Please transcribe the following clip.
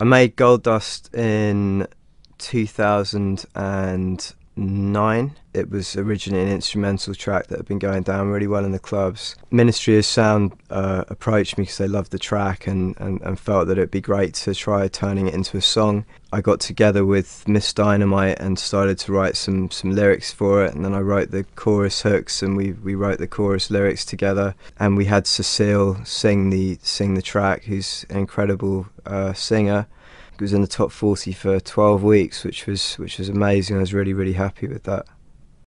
I made Gold Dust in 2000 and nine. It was originally an instrumental track that had been going down really well in the clubs. Ministry of Sound uh, approached me because they loved the track and, and, and, felt that it'd be great to try turning it into a song. I got together with Miss Dynamite and started to write some, some lyrics for it, and then I wrote the chorus hooks and we, we wrote the chorus lyrics together. And we had Cecile sing the sing the track, who's an incredible uh, singer was in the top 40 for 12 weeks, which was which was amazing. I was really really happy with that.